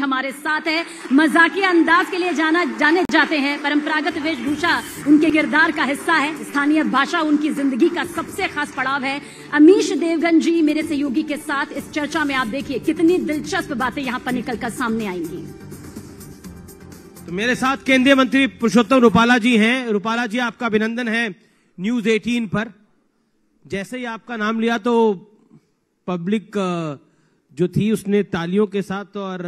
हमारे साथ है मजाकिया अंदाज के लिए जाना जाने जाते हैं परंपरागत वेशभूषा उनके किरदार का हिस्सा है स्थानीय भाषा उनकी जिंदगी का सबसे खास पड़ाव है अमीश देवगन जी मेरे सहयोगी के साथ इस चर्चा में आप देखिए कितनी दिलचस्प बातें यहाँ पर निकल कर सामने आएंगी तो मेरे साथ केंद्रीय मंत्री पुरुषोत्तम रूपाला जी हैं रूपाला जी आपका अभिनंदन है न्यूज एटीन पर जैसे ही आपका नाम लिया तो पब्लिक जो थी उसने तालियों के साथ और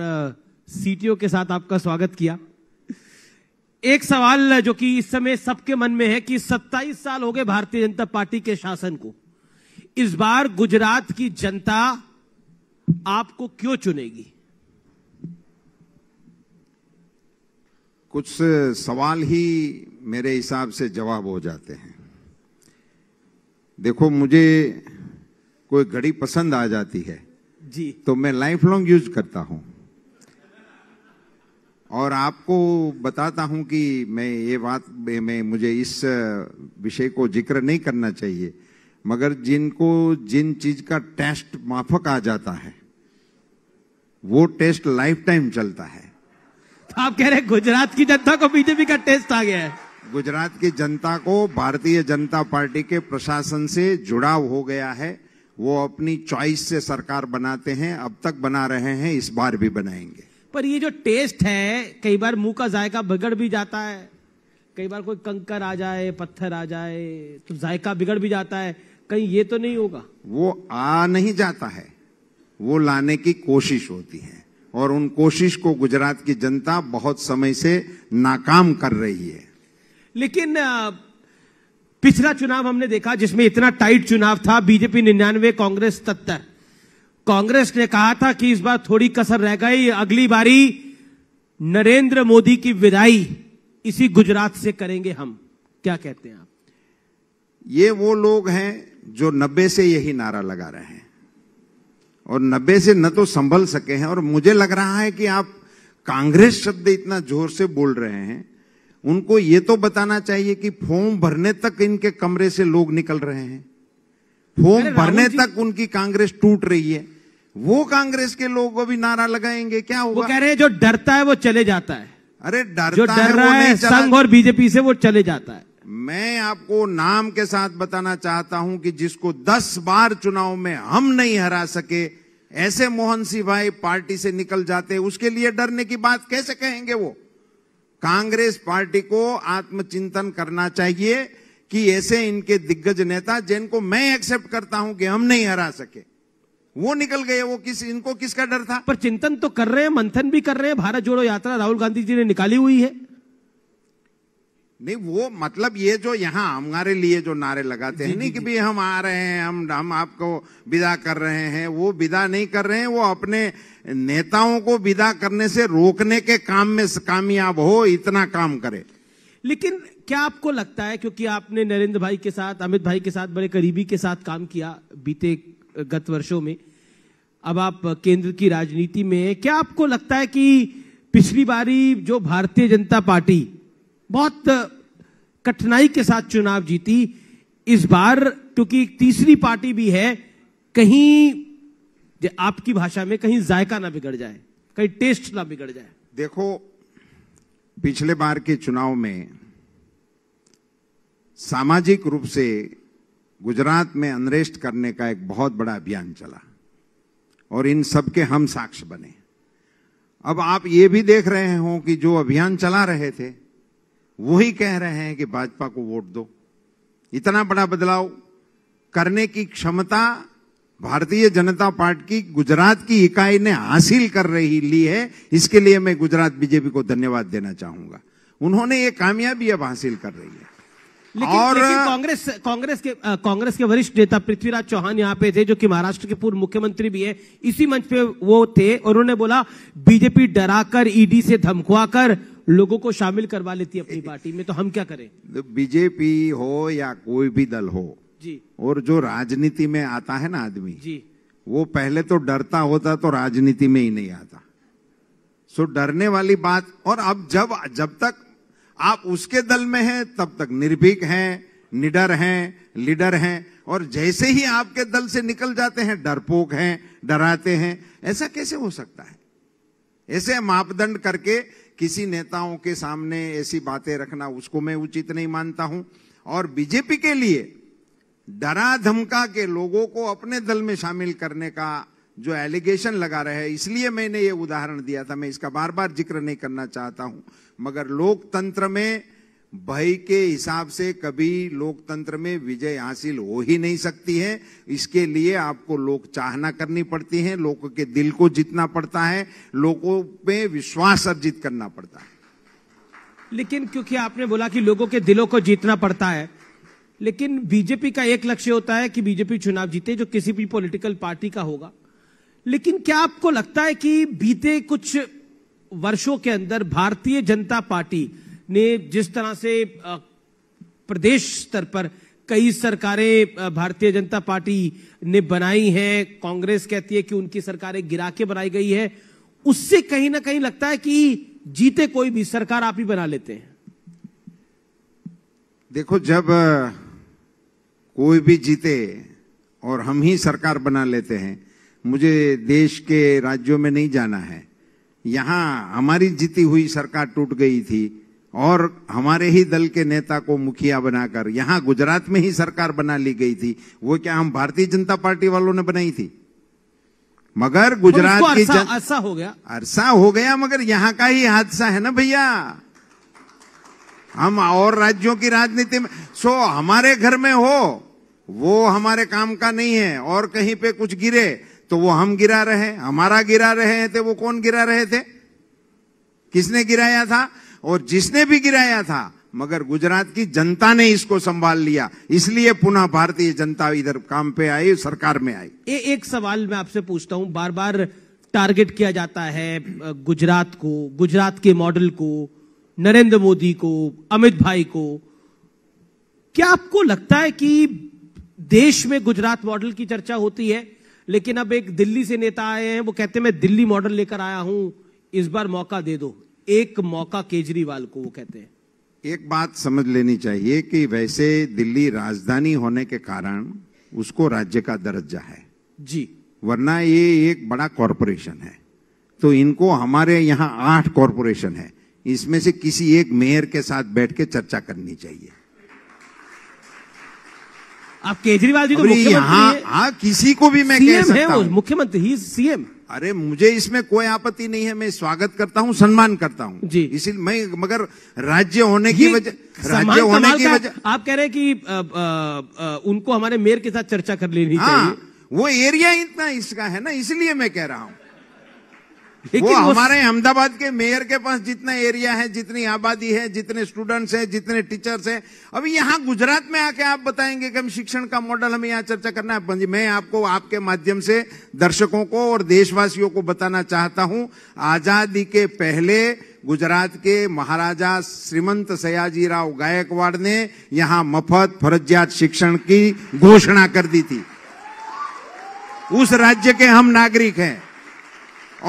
सीटियों के साथ आपका स्वागत किया एक सवाल जो कि इस समय सबके मन में है कि 27 साल हो गए भारतीय जनता पार्टी के शासन को इस बार गुजरात की जनता आपको क्यों चुनेगी कुछ सवाल ही मेरे हिसाब से जवाब हो जाते हैं देखो मुझे कोई घड़ी पसंद आ जाती है जी तो मैं लाइफ लॉन्ग यूज करता हूँ और आपको बताता हूं कि मैं ये बात मैं मुझे इस विषय को जिक्र नहीं करना चाहिए मगर जिनको जिन चीज का टेस्ट माफक आ जाता है वो टेस्ट लाइफ टाइम चलता है तो आप कह रहे हैं गुजरात की जनता को बीजेपी का टेस्ट आ गया है गुजरात की जनता को भारतीय जनता पार्टी के प्रशासन से जुड़ाव हो गया है वो अपनी चॉइस से सरकार बनाते हैं अब तक बना रहे हैं इस बार भी बनाएंगे पर ये जो टेस्ट है कई बार मुंह का जायका बिगड़ भी जाता है कई बार कोई कंकर आ जाए पत्थर आ जाए तो जायका बिगड़ भी जाता है कहीं ये तो नहीं होगा वो आ नहीं जाता है वो लाने की कोशिश होती है और उन कोशिश को गुजरात की जनता बहुत समय से नाकाम कर रही है लेकिन पिछला चुनाव हमने देखा जिसमें इतना टाइट चुनाव था बीजेपी निन्यानवे कांग्रेस सत्तर कांग्रेस ने कहा था कि इस बार थोड़ी कसर रह गई अगली बारी नरेंद्र मोदी की विदाई इसी गुजरात से करेंगे हम क्या कहते हैं आप ये वो लोग हैं जो नब्बे से यही नारा लगा रहे हैं और नब्बे से न तो संभल सके हैं और मुझे लग रहा है कि आप कांग्रेस शब्द इतना जोर से बोल रहे हैं उनको ये तो बताना चाहिए कि फॉर्म भरने तक इनके कमरे से लोग निकल रहे हैं फॉर्म भरने तक उनकी कांग्रेस टूट रही है वो कांग्रेस के लोग अभी नारा लगाएंगे क्या होगा वो कह रहे हैं जो डरता है वो चले जाता है अरे डरता जो डर है, रहा है संघ और बीजेपी से वो चले जाता है मैं आपको नाम के साथ बताना चाहता हूं कि जिसको दस बार चुनाव में हम नहीं हरा सके ऐसे मोहन सिंह भाई पार्टी से निकल जाते उसके लिए डरने की बात कैसे कहेंगे वो कांग्रेस पार्टी को आत्मचिंतन करना चाहिए कि ऐसे इनके दिग्गज नेता जिनको मैं एक्सेप्ट करता हूं कि हम नहीं हरा सके वो निकल गए वो किस इनको किसका डर था पर चिंतन तो कर रहे हैं मंथन भी कर रहे हैं भारत जोड़ो यात्रा राहुल गांधी जी ने निकाली हुई है नहीं वो मतलब ये जो यहाँ हमारे लिए जो नारे लगाते हैं नहीं कि भी हम आ रहे हैं हम हम आपको विदा कर रहे हैं वो विदा नहीं कर रहे हैं वो अपने नेताओं को विदा करने से रोकने के काम में कामयाब हो इतना काम करे लेकिन क्या आपको लगता है क्योंकि आपने नरेंद्र भाई के साथ अमित भाई के साथ बड़े करीबी के साथ काम किया बीते गत वर्षों में अब आप केंद्र की राजनीति में क्या आपको लगता है कि पिछली बारी जो भारतीय जनता पार्टी बहुत कठिनाई के साथ चुनाव जीती इस बार क्योंकि तीसरी पार्टी भी है कहीं आपकी भाषा में कहीं जायका ना बिगड़ जाए कहीं टेस्ट ना बिगड़ जाए देखो पिछले बार के चुनाव में सामाजिक रूप से गुजरात में अनरेस्ट करने का एक बहुत बड़ा अभियान चला और इन सब के हम साक्ष्य बने अब आप ये भी देख रहे हो कि जो अभियान चला रहे थे वो ही कह रहे हैं कि भाजपा को वोट दो इतना बड़ा बदलाव करने की क्षमता भारतीय जनता पार्टी गुजरात की इकाई ने हासिल कर रही ली है इसके लिए मैं गुजरात बीजेपी को धन्यवाद देना चाहूंगा उन्होंने ये कामयाबी अब हासिल कर रही है लेकिन, और कांग्रेस कांग्रेस के कांग्रेस के वरिष्ठ नेता पृथ्वीराज चौहान यहाँ पे थे जो कि महाराष्ट्र के पूर्व मुख्यमंत्री भी है इसी मंच पे वो थे और उन्होंने बोला बीजेपी डराकर ईडी से धमकवा लोगों को शामिल करवा लेती है अपनी पार्टी में तो हम क्या करें तो बीजेपी हो या कोई भी दल हो जी और जो राजनीति में आता है ना आदमी जी वो पहले तो डरता होता तो राजनीति में ही नहीं आता सो डरने वाली बात और अब जब जब तक आप उसके दल में हैं तब तक निर्भीक हैं निडर हैं लीडर हैं और जैसे ही आपके दल से निकल जाते हैं डरपोक हैं डराते हैं ऐसा कैसे हो सकता है ऐसे मापदंड करके किसी नेताओं के सामने ऐसी बातें रखना उसको मैं उचित नहीं मानता हूं और बीजेपी के लिए डरा धमका के लोगों को अपने दल में शामिल करने का जो एलिगेशन लगा रहे हैं इसलिए मैंने ये उदाहरण दिया था मैं इसका बार बार जिक्र नहीं करना चाहता हूं मगर लोकतंत्र में भय के हिसाब से कभी लोकतंत्र में विजय हासिल हो ही नहीं सकती है इसके लिए आपको लोक चाहना करनी पड़ती है लोगों के दिल को जीतना पड़ता है लोगों में विश्वास अर्जित करना पड़ता है लेकिन क्योंकि आपने बोला कि लोगों के दिलों को जीतना पड़ता है लेकिन बीजेपी का एक लक्ष्य होता है कि बीजेपी चुनाव जीते जो किसी भी पॉलिटिकल पार्टी का होगा लेकिन क्या आपको लगता है कि बीते कुछ वर्षों के अंदर भारतीय जनता पार्टी ने जिस तरह से प्रदेश स्तर पर कई सरकारें भारतीय जनता पार्टी ने बनाई हैं कांग्रेस कहती है कि उनकी सरकारें गिरा के बनाई गई है उससे कहीं ना कहीं लगता है कि जीते कोई भी सरकार आप ही बना लेते हैं देखो जब कोई भी जीते और हम ही सरकार बना लेते हैं मुझे देश के राज्यों में नहीं जाना है यहां हमारी जीती हुई सरकार टूट गई थी और हमारे ही दल के नेता को मुखिया बनाकर यहां गुजरात में ही सरकार बना ली गई थी वो क्या हम भारतीय जनता पार्टी वालों ने बनाई थी मगर गुजरात की जन... अरसा हो गया अरसा हो गया मगर यहां का ही हादसा है ना भैया हम और राज्यों की राजनीति में सो हमारे घर में हो वो हमारे काम का नहीं है और कहीं पे कुछ गिरे तो वो हम गिरा रहे हमारा गिरा रहे थे तो वो कौन गिरा रहे थे किसने गिराया था और जिसने भी गिराया था मगर गुजरात की जनता ने इसको संभाल लिया इसलिए पुनः भारतीय जनता इधर काम पे आई सरकार में आई एक सवाल मैं आपसे पूछता हूँ बार बार टारगेट किया जाता है गुजरात को गुजरात के मॉडल को नरेंद्र मोदी को अमित भाई को क्या आपको लगता है कि देश में गुजरात मॉडल की चर्चा होती है लेकिन अब एक दिल्ली से नेता आए हैं वो कहते हैं मैं दिल्ली मॉडल लेकर आया हूं इस बार मौका दे दो एक मौका केजरीवाल को वो कहते हैं एक बात समझ लेनी चाहिए कि वैसे दिल्ली राजधानी होने के कारण उसको राज्य का दर्जा है जी वरना ये एक बड़ा कॉरपोरेशन है तो इनको हमारे यहाँ आठ कॉरपोरेशन है इसमें से किसी एक मेयर के साथ बैठ के चर्चा करनी चाहिए आप केजरीवाल जी तो यहाँ हाँ किसी को भी मैं कह सकता है मुख्यमंत्री ही सीएम अरे मुझे इसमें कोई आपत्ति नहीं है मैं स्वागत करता हूँ सम्मान करता हूँ जी इसलिए मैं मगर राज्य होने की वजह राज्य होने की वजह आप कह रहे हैं कि आ, आ, आ, उनको हमारे मेयर के साथ चर्चा कर लेनी हाँ, चाहिए वो एरिया इतना इसका है ना इसलिए मैं कह रहा हूँ वो हमारे अहमदाबाद के मेयर के पास जितना एरिया है जितनी आबादी है जितने स्टूडेंट्स हैं जितने टीचर्स हैं अभी यहाँ गुजरात में आके आप बताएंगे कि हम शिक्षण का मॉडल हमें यहाँ चर्चा करना है मैं आपको आपके माध्यम से दर्शकों को और देशवासियों को बताना चाहता हूँ आजादी के पहले गुजरात के महाराजा श्रीमंत सयाजी राव गायकवाड़ ने यहाँ मफत फरजियात शिक्षण की घोषणा कर दी थी उस राज्य के हम नागरिक हैं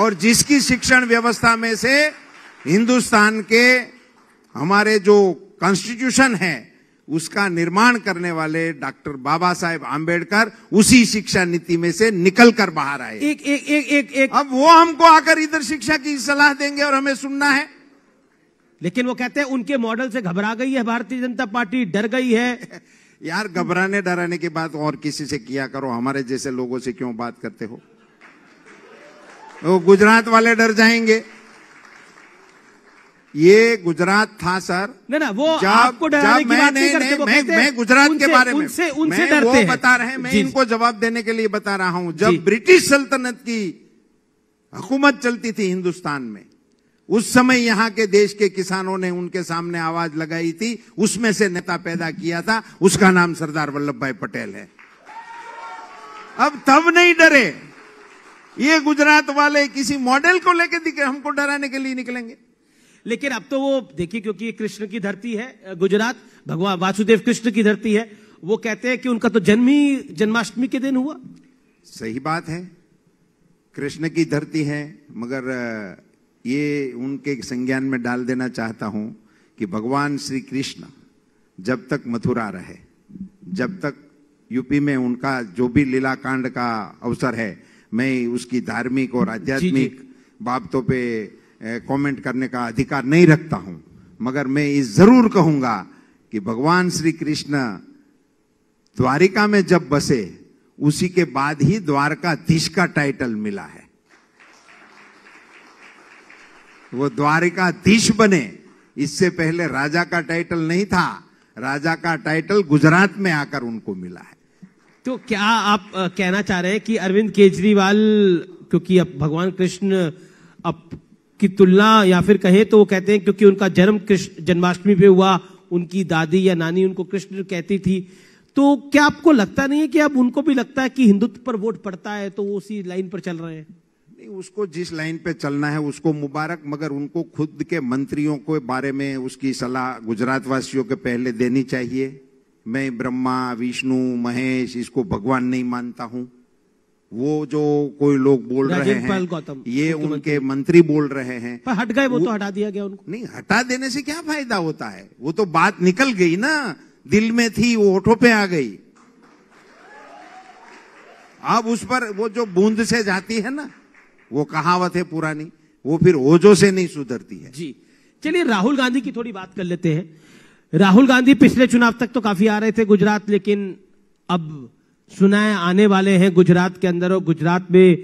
और जिसकी शिक्षण व्यवस्था में से हिंदुस्तान के हमारे जो कॉन्स्टिट्यूशन है उसका निर्माण करने वाले डॉक्टर बाबा साहेब आम्बेडकर उसी शिक्षा नीति में से निकल कर बाहर आए एक एक एक एक एक अब वो हमको आकर इधर शिक्षा की सलाह देंगे और हमें सुनना है लेकिन वो कहते हैं उनके मॉडल से घबरा गई है भारतीय जनता पार्टी डर गई है यार घबराने डराने की बात और किसी से किया करो हमारे जैसे लोगों से क्यों बात करते हो वो गुजरात वाले डर जाएंगे ये गुजरात था सर ना ना वो जब, आपको जब मैं नहीं, नहीं मैं, मैं गुजरात के बारे में उनसे, उनसे मैं वो बता रहे हैं मैं इनको जवाब देने के लिए बता रहा हूं जब ब्रिटिश सल्तनत की हुकूमत चलती थी हिंदुस्तान में उस समय यहाँ के देश के किसानों ने उनके सामने आवाज लगाई थी उसमें से नेता पैदा किया था उसका नाम सरदार वल्लभ भाई पटेल है अब तब नहीं डरे ये गुजरात वाले किसी मॉडल को लेकर दिखे हमको डराने के लिए निकलेंगे लेकिन अब तो वो देखिए क्योंकि कृष्ण की धरती है गुजरात भगवान वासुदेव कृष्ण की धरती है वो कहते हैं कि उनका तो जन्म ही जन्माष्टमी के दिन हुआ सही बात है कृष्ण की धरती है मगर ये उनके संज्ञान में डाल देना चाहता हूं कि भगवान श्री कृष्ण जब तक मथुरा रहे जब तक यूपी में उनका जो भी लीला कांड का अवसर है मैं उसकी धार्मिक और आध्यात्मिक बातों पे कमेंट करने का अधिकार नहीं रखता हूं मगर मैं ये जरूर कहूंगा कि भगवान श्री कृष्ण द्वारिका में जब बसे उसी के बाद ही द्वारकाधीश का टाइटल मिला है वो द्वारिकाधीश बने इससे पहले राजा का टाइटल नहीं था राजा का टाइटल गुजरात में आकर उनको मिला है तो क्या आप कहना चाह रहे हैं कि अरविंद केजरीवाल क्योंकि अब भगवान कृष्ण अब की तुलना या फिर कहें तो वो कहते हैं क्योंकि उनका जन्म कृष्ण जन्माष्टमी पे हुआ उनकी दादी या नानी उनको कृष्ण कहती थी तो क्या आपको लगता नहीं है कि अब उनको भी लगता है कि हिंदुत्व पर वोट पड़ता है तो वो उसी लाइन पर चल रहे हैं नहीं उसको जिस लाइन पे चलना है उसको मुबारक मगर उनको खुद के मंत्रियों के बारे में उसकी सलाह गुजरात वासियों के पहले देनी चाहिए मैं ब्रह्मा विष्णु महेश इसको भगवान नहीं मानता हूं वो जो कोई लोग बोल रहे हैं ये उनके मंत्री बोल रहे हैं पर हट गए वो, तो वो तो हटा दिया गया उनको नहीं हटा देने से क्या फायदा होता है वो तो बात निकल गई ना दिल में थी वो होठों पे आ गई अब उस पर वो जो बूंद से जाती है ना वो कहावत है पुरानी वो फिर ओजो से नहीं सुधरती है जी चलिए राहुल गांधी की थोड़ी बात कर लेते हैं राहुल गांधी पिछले चुनाव तक तो काफी आ रहे थे गुजरात लेकिन अब सुनाए आने वाले हैं गुजरात के अंदर और गुजरात में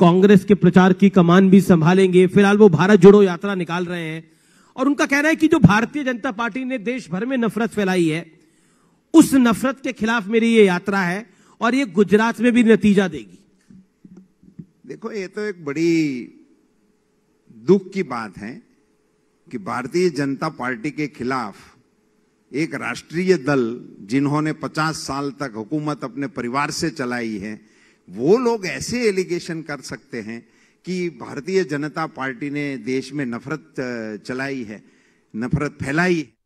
कांग्रेस के प्रचार की कमान भी संभालेंगे फिलहाल वो भारत जोड़ो यात्रा निकाल रहे हैं और उनका कहना है कि जो भारतीय जनता पार्टी ने देश भर में नफरत फैलाई है उस नफरत के खिलाफ मेरी ये यात्रा है और ये गुजरात में भी नतीजा देगी देखो ये तो एक बड़ी दुख की बात है कि भारतीय जनता पार्टी के खिलाफ एक राष्ट्रीय दल जिन्होंने 50 साल तक हुकूमत अपने परिवार से चलाई है वो लोग ऐसे एलिगेशन कर सकते हैं कि भारतीय जनता पार्टी ने देश में नफरत चलाई है नफरत फैलाई है